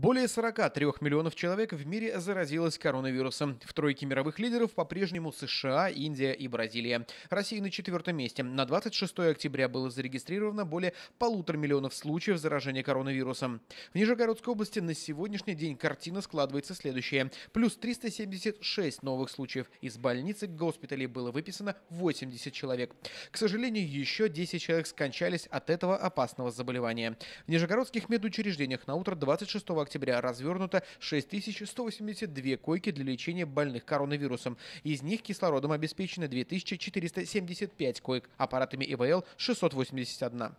Более 43 миллионов человек в мире заразилось коронавирусом. В тройке мировых лидеров по-прежнему США, Индия и Бразилия. Россия на четвертом месте. На 26 октября было зарегистрировано более полутора миллионов случаев заражения коронавирусом. В Нижегородской области на сегодняшний день картина складывается следующая. Плюс 376 новых случаев. Из больницы к госпиталей было выписано 80 человек. К сожалению, еще 10 человек скончались от этого опасного заболевания. В нижегородских медучреждениях на утро 26 октября октября развернуто 6182 койки для лечения больных коронавирусом. Из них кислородом обеспечены 2475 коек, аппаратами ИВЛ 681.